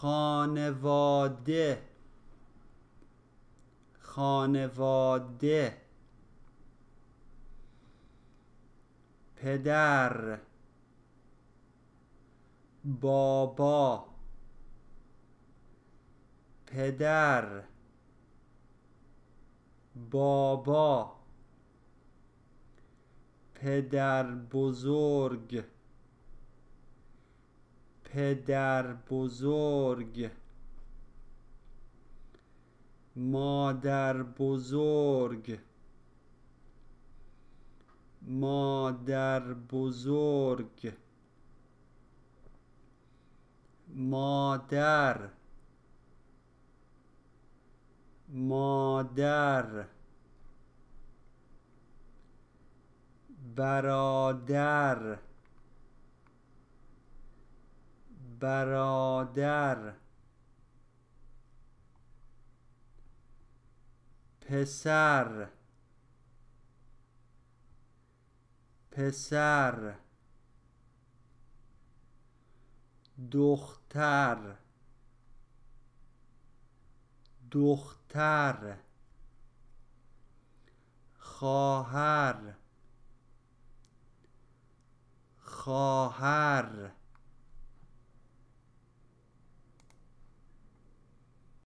خانواده خانواده پدر بابا پدر بابا پدر بزرگ پدر بزرگ مادر بزرگ مادر بزرگ مادر مادر برادر برادر پسر پسر دختر دختر خواهر خواهر